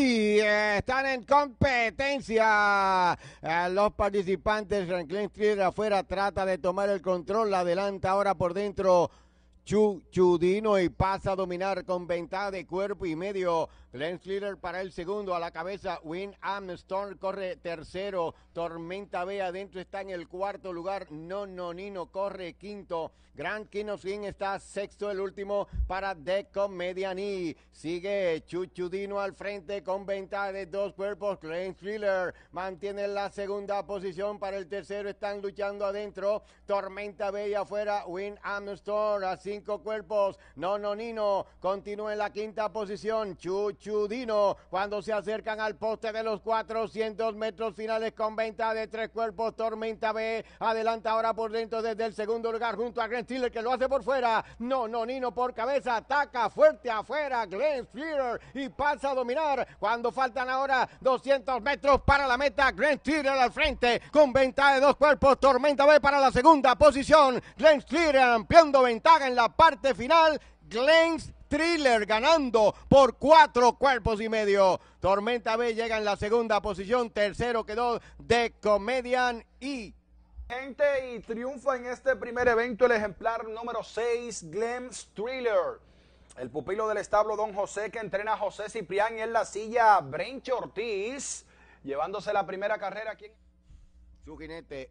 y eh, están en competencia. Eh, los participantes, Franklin Street afuera trata de tomar el control, adelanta ahora por dentro. Chu, Chudino y pasa a dominar con ventaja de cuerpo y medio Glenn para el segundo, a la cabeza Win Armstrong corre tercero, Tormenta B adentro está en el cuarto lugar, No Nino corre quinto, Grand Swing está sexto, el último para Comedian Mediani, sigue Chuchudino al frente con ventaja de dos cuerpos, Glenn Flitter mantiene la segunda posición para el tercero, están luchando adentro, Tormenta B afuera, Win Armstrong a cinco cuerpos, No continúa en la quinta posición, Chuchu Chudino. Cuando se acercan al poste de los 400 metros finales con venta de tres cuerpos, Tormenta B adelanta ahora por dentro desde el segundo lugar junto a Glenn Stiller que lo hace por fuera. No, no, Nino por cabeza, ataca fuerte afuera Glenn Stiller y pasa a dominar. Cuando faltan ahora 200 metros para la meta, Glenn Stiller al frente con venta de dos cuerpos, Tormenta B para la segunda posición. Glenn Stiller ampliando ventaja en la parte final. Glenn Thriller ganando por cuatro cuerpos y medio. Tormenta B llega en la segunda posición, tercero quedó de Comedian y e. Gente, y triunfa en este primer evento el ejemplar número 6, Glems Thriller. El pupilo del establo Don José que entrena a José Ciprián en la silla Brencho Ortiz, llevándose la primera carrera aquí. Su jinete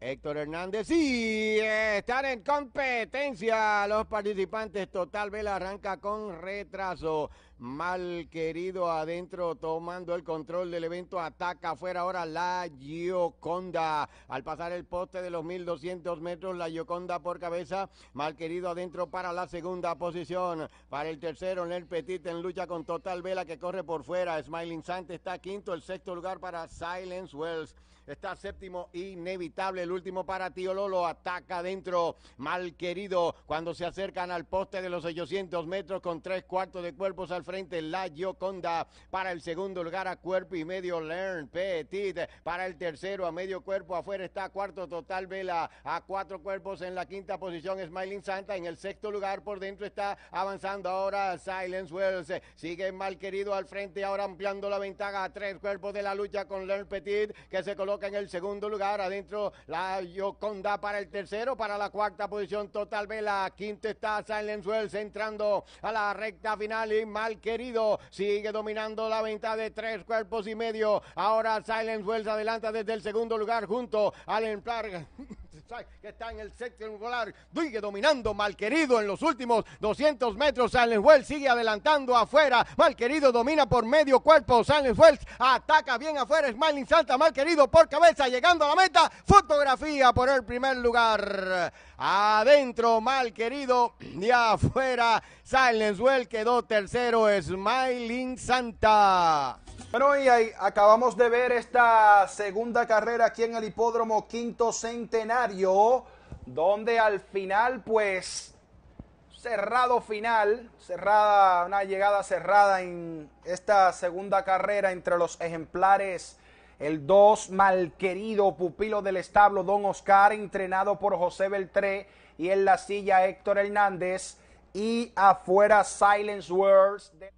Héctor Hernández. Sí, están en competencia los participantes. Total Vela arranca con retraso. Mal querido adentro tomando el control del evento. Ataca afuera ahora la Gioconda. Al pasar el poste de los 1200 metros, la Gioconda por cabeza. Mal querido adentro para la segunda posición. Para el tercero, Nel Petit en lucha con Total Vela que corre por fuera. Smiling Santa está quinto. El sexto lugar para Silence Wells. Está séptimo, inevitable. El último para Tío Lolo. Ataca adentro, mal querido. Cuando se acercan al poste de los 800 metros con tres cuartos de cuerpos al frente, la Gioconda para el segundo lugar a cuerpo y medio. Learn Petit para el tercero a medio cuerpo. Afuera está cuarto total Vela a cuatro cuerpos en la quinta posición. Smiling Santa en el sexto lugar. Por dentro está avanzando ahora Silence Wells. Sigue mal querido al frente. Ahora ampliando la ventaja a tres cuerpos de la lucha con Learn Petit que se coloca en el segundo lugar. Adentro la Yoconda para el tercero, para la cuarta posición Total la quinta está Silent Wells entrando a la recta final y mal querido. Sigue dominando la venta de tres cuerpos y medio. Ahora Silent Wells adelanta desde el segundo lugar junto al emplar que está en el sector angular Sigue dominando Malquerido en los últimos 200 metros. Silent sigue adelantando afuera. Malquerido domina por medio cuerpo. Silent ataca bien afuera. Smiling salta Malquerido por cabeza, llegando a la meta. Fotografía por el primer lugar. Adentro Malquerido y afuera Silencewell quedó tercero. Smiling Santa. Bueno, y acabamos de ver esta segunda carrera aquí en el hipódromo Quinto Centenario, donde al final, pues, cerrado final, cerrada, una llegada cerrada en esta segunda carrera entre los ejemplares. El 2, malquerido pupilo del establo Don Oscar, entrenado por José Beltré, y en la silla Héctor Hernández, y afuera Silence Words. De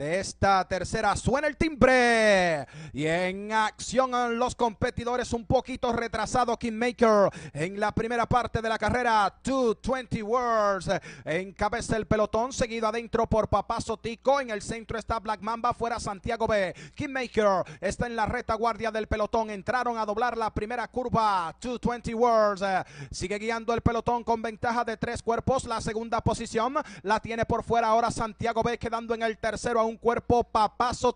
de esta tercera. Suena el timbre. Y en acción los competidores un poquito retrasado. Kingmaker en la primera parte de la carrera. 220 Words. Encabeza el pelotón. Seguido adentro por Papazo Tico. En el centro está Black Mamba. Fuera Santiago B. Kingmaker está en la retaguardia del pelotón. Entraron a doblar la primera curva. 220 Words. Sigue guiando el pelotón con ventaja de tres cuerpos. La segunda posición la tiene por fuera ahora Santiago B. Quedando en el tercero un cuerpo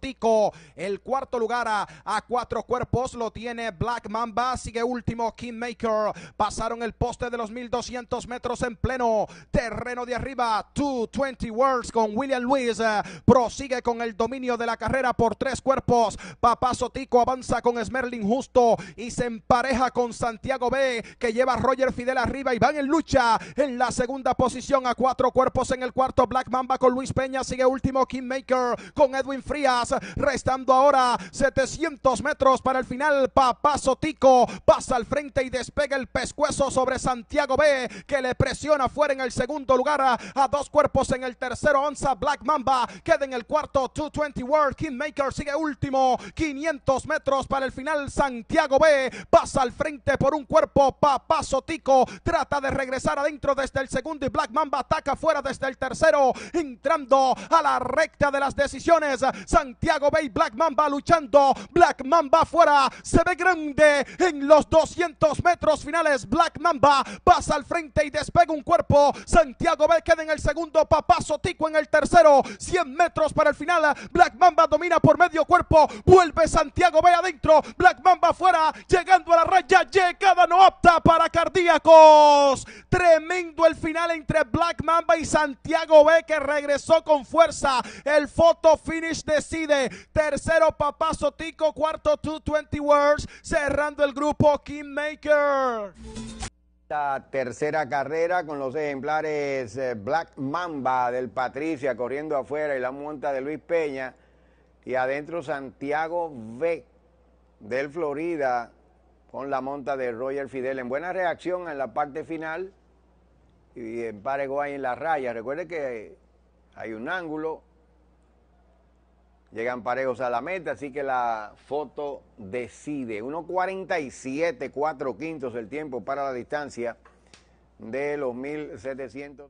Tico El cuarto lugar a, cuatro cuerpos lo tiene Black Mamba. Sigue último Kingmaker. Pasaron el poste de los 1200 metros en pleno terreno de arriba. 220 Worlds con William Luis. Eh, prosigue con el dominio de la carrera por tres cuerpos. Tico avanza con Smerling Justo y se empareja con Santiago B que lleva a Roger Fidel arriba y van en lucha en la segunda posición a cuatro cuerpos en el cuarto. Black Mamba con Luis Peña sigue último Kingmaker con Edwin Frías. Restando ahora 700 metros para el final. Papazo Tico pasa al frente y despega el pescuezo sobre Santiago B. Que le presiona fuera en el segundo lugar. A dos cuerpos en el tercero. Onza Black Mamba queda en el cuarto. 220 World. Kingmaker sigue último. 500 metros para el final. Santiago B pasa al frente por un cuerpo. Papazo Tico trata de regresar adentro desde el segundo. Y Black Mamba ataca fuera desde el tercero. Entrando a la recta de las decisiones. Santiago Bay, Black Mamba luchando. Black Mamba fuera. Se ve grande en los 200 metros finales. Black Mamba pasa al frente y despega un cuerpo. Santiago B queda en el segundo. Papazo Tico en el tercero. 100 metros para el final. Black Mamba domina por medio cuerpo. Vuelve Santiago Bay adentro. Black Mamba afuera. Llegando a la raya. Llegada no opta para cardíacos. Tremendo el final entre Black Mamba y Santiago B que regresó con fuerza. El foto Finish decide. Tercero, Papá Sotico. Cuarto, 220 Words. Cerrando el grupo Kingmaker. La tercera carrera con los ejemplares eh, Black Mamba del Patricia corriendo afuera y la monta de Luis Peña. Y adentro Santiago V del Florida con la monta de Roger Fidel. En buena reacción en la parte final y en ahí en la raya. Recuerde que hay un ángulo, Llegan parejos a la meta, así que la foto decide. 1.47, 4 quintos el tiempo para la distancia de los 1.700.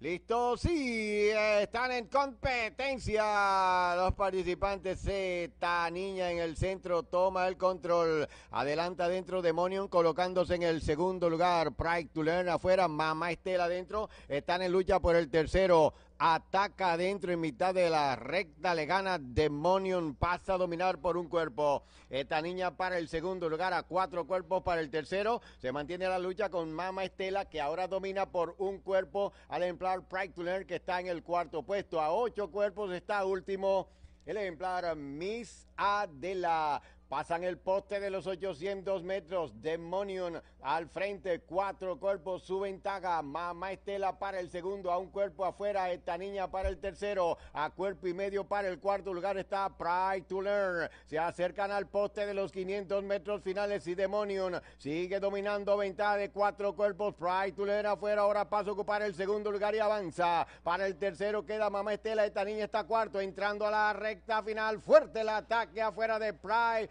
Listo, sí, eh, están en competencia los participantes. Eh, esta niña en el centro toma el control. Adelanta dentro Demonium colocándose en el segundo lugar. Pride to Learn afuera, Mamá Estela adentro. Están en lucha por el tercero ataca adentro en mitad de la recta, le gana Demonion, pasa a dominar por un cuerpo. Esta niña para el segundo lugar, a cuatro cuerpos para el tercero. Se mantiene la lucha con Mama Estela, que ahora domina por un cuerpo al ejemplar Pride Learn que está en el cuarto puesto. A ocho cuerpos está último el ejemplar Miss Adela. Pasan el poste de los 800 metros. Demonion al frente. Cuatro cuerpos. Su ventaja. Mamá Estela para el segundo. A un cuerpo afuera. Esta niña para el tercero. A cuerpo y medio para el cuarto lugar está Pride to Learn. Se acercan al poste de los 500 metros finales y Demonion sigue dominando ventaja de cuatro cuerpos. Pride to Learn afuera. Ahora pasa a ocupar el segundo lugar y avanza. Para el tercero queda Mamá Estela. Esta niña está cuarto. Entrando a la recta final. Fuerte el ataque afuera de Pride.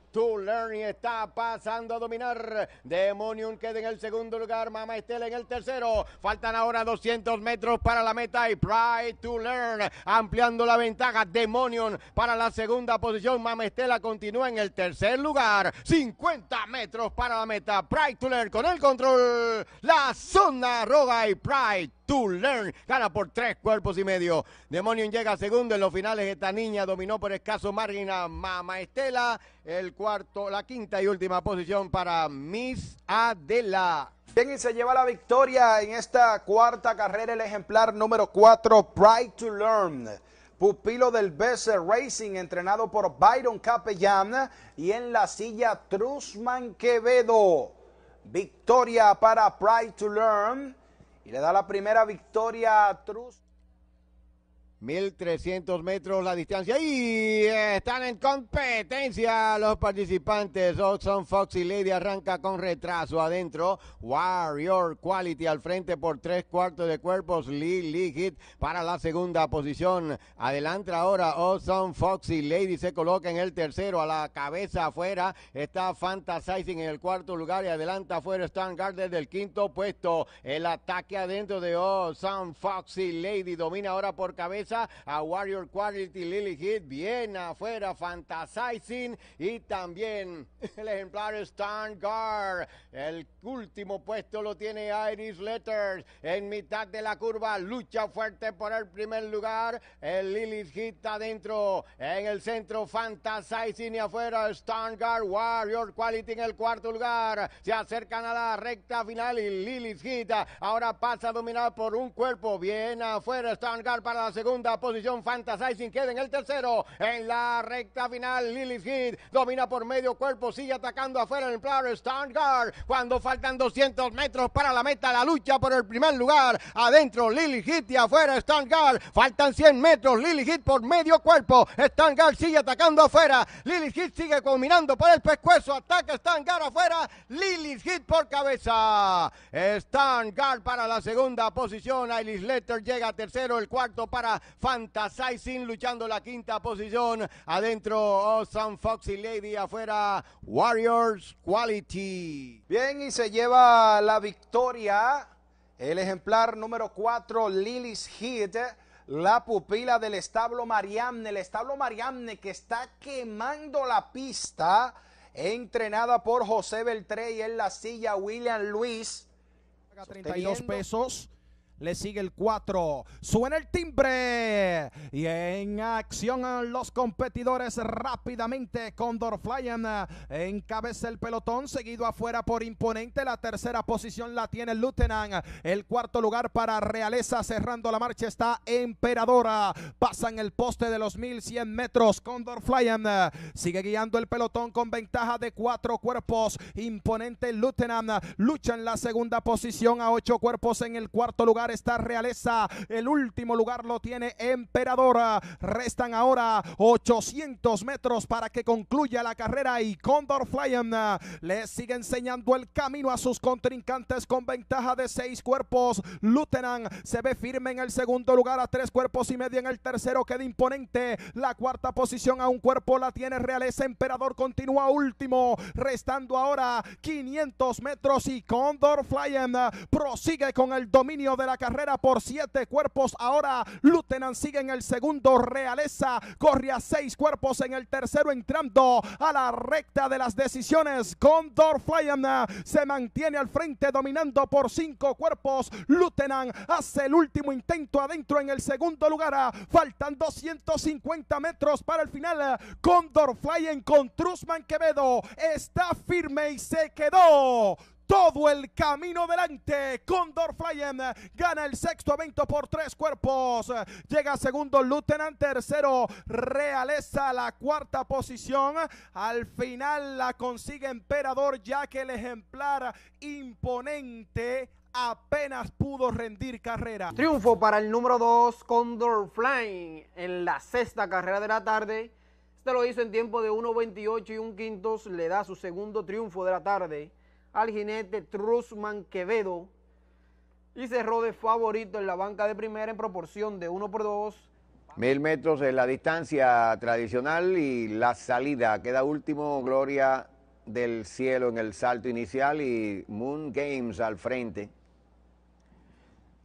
To ...y está pasando a dominar. Demonium queda en el segundo lugar. Mama Estela en el tercero. Faltan ahora 200 metros para la meta y Pride to Learn ampliando la ventaja. Demonium para la segunda posición. Mama Estela continúa en el tercer lugar. 50 metros para la meta. Pride to Learn con el control. La zona roja y Pride to Learn. Gana por tres cuerpos y medio. Demonium llega a segundo. En los finales esta niña dominó por escaso margen a Mama Estela. El cuarto, la quinta y última posición para Miss Adela. Bien, y se lleva la victoria en esta cuarta carrera el ejemplar número 4, Pride to Learn. Pupilo del BC Racing, entrenado por Byron Capellán y en la silla Trusman Quevedo. Victoria para Pride to Learn y le da la primera victoria a Trusman. 1300 metros la distancia y están en competencia los participantes. Olson, Fox y Lady arranca con retraso adentro. Warrior Quality al frente por tres cuartos de cuerpos. Lee Hit para la segunda posición. Adelanta ahora Olson, Foxy Lady se coloca en el tercero. A la cabeza afuera está Fantasizing en el cuarto lugar y adelanta afuera Stan desde el quinto puesto. El ataque adentro de Olson, Foxy Lady domina ahora por cabeza a Warrior Quality, Lily Hit, bien afuera, Fantasizing y también el ejemplar Stand Guard. El último puesto lo tiene Iris Letters en mitad de la curva, lucha fuerte por el primer lugar, el Lily Hit adentro, en el centro Fantasizing y afuera Stand Guard, Warrior Quality en el cuarto lugar, se acercan a la recta final y Lily Hit ahora pasa dominar por un cuerpo, bien afuera Stand Guard para la segunda segunda posición Fantasizing queda en el tercero. En la recta final Lilith Heat domina por medio cuerpo, sigue atacando afuera en el plano Stan Cuando faltan 200 metros para la meta, la lucha por el primer lugar. Adentro Lilith Heat y afuera Stan Guard. Faltan 100 metros, Lilith Heat por medio cuerpo. Stan Guard sigue atacando afuera. Lilith Heat sigue combinando por el pescuezo, ataca Stan afuera. Lilith Heat por cabeza. Stan para la segunda posición. Alice Letter llega tercero, el cuarto para Fantasizing luchando la quinta posición. Adentro oh, Awesome Foxy Lady, afuera Warriors Quality. Bien, y se lleva la victoria el ejemplar número 4, Lily Heat. La pupila del establo Mariamne, el establo Mariamne que está quemando la pista, entrenada por José Beltré en la silla William Luis. 32 pesos le sigue el 4. Suena el timbre. Y en acción los competidores rápidamente. Condor Flyan eh, encabeza el pelotón. Seguido afuera por Imponente. La tercera posición la tiene Lutenan. El cuarto lugar para Realeza. Cerrando la marcha está Emperadora. Pasan el poste de los 1100 metros. Condor Flyan eh, sigue guiando el pelotón con ventaja de cuatro cuerpos. Imponente Lutenan lucha en la segunda posición a ocho cuerpos en el cuarto lugar esta está Realeza. El último lugar lo tiene Emperador Restan ahora 800 metros para que concluya la carrera y Condor Flying eh, le sigue enseñando el camino a sus contrincantes con ventaja de seis cuerpos. Lutenan se ve firme en el segundo lugar a tres cuerpos y medio en el tercero. Queda imponente. La cuarta posición a un cuerpo la tiene Realeza. Emperador continúa último. Restando ahora 500 metros y Condor Flying eh, prosigue con el dominio de la carrera por siete cuerpos. Ahora Lutenan sigue en el segundo. Realeza corre a seis cuerpos en el tercero, entrando a la recta de las decisiones. Condor eh, se mantiene al frente, dominando por cinco cuerpos. Lutenan hace el último intento adentro en el segundo lugar. Eh, faltan 250 metros para el final. Condor eh. Flying con Trusman Quevedo está firme y se quedó todo el camino adelante Condor Flying eh, gana el sexto evento por tres cuerpos. Eh, llega segundo Lieutenant, tercero Realeza, la cuarta posición. Al final la consigue Emperador, ya que el ejemplar imponente apenas pudo rendir carrera. Triunfo para el número 2, Condor Flying, en la sexta carrera de la tarde. Este lo hizo en tiempo de 1.28 y un quintos. Le da su segundo triunfo de la tarde al jinete Trusman Quevedo y cerró de favorito en la banca de primera en proporción de 1 por 2. Mil metros en la distancia tradicional y la salida. Queda último Gloria del Cielo en el salto inicial y Moon Games al frente.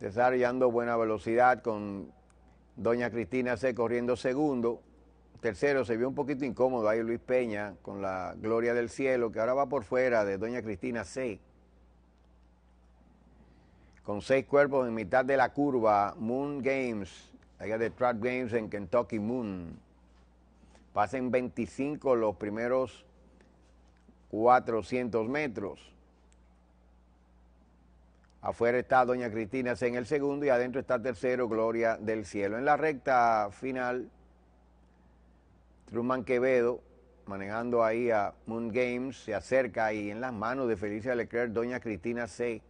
Desarrollando buena velocidad con Doña Cristina C corriendo segundo. Tercero, se vio un poquito incómodo ahí Luis Peña con la Gloria del Cielo, que ahora va por fuera de Doña Cristina C. Con seis cuerpos en mitad de la curva, Moon Games, allá de Trap Games en Kentucky Moon. Pasen 25 los primeros 400 metros. Afuera está Doña Cristina C en el segundo y adentro está tercero Gloria del Cielo. En la recta final Truman Quevedo, manejando ahí a Moon Games, se acerca y en las manos de Felicia Leclerc, doña Cristina C.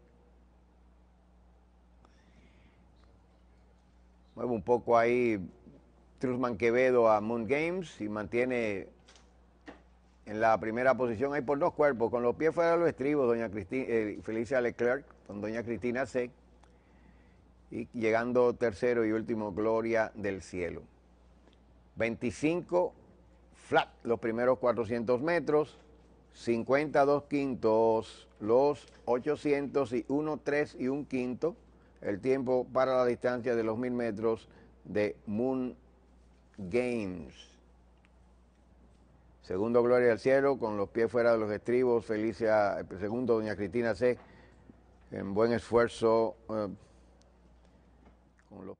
Mueve un poco ahí Truman Quevedo a Moon Games y mantiene en la primera posición ahí por dos cuerpos, con los pies fuera de los estribos, doña Cristina, eh, Felicia Leclerc con doña Cristina C. Y llegando tercero y último, Gloria del Cielo. 25 flat los primeros 400 metros, 52 quintos los 800 y 1, 3 y 1 quinto, el tiempo para la distancia de los 1000 metros de Moon Games. Segundo, Gloria al Cielo, con los pies fuera de los estribos. Felicia, eh, segundo, Doña Cristina C. En buen esfuerzo. Eh, con los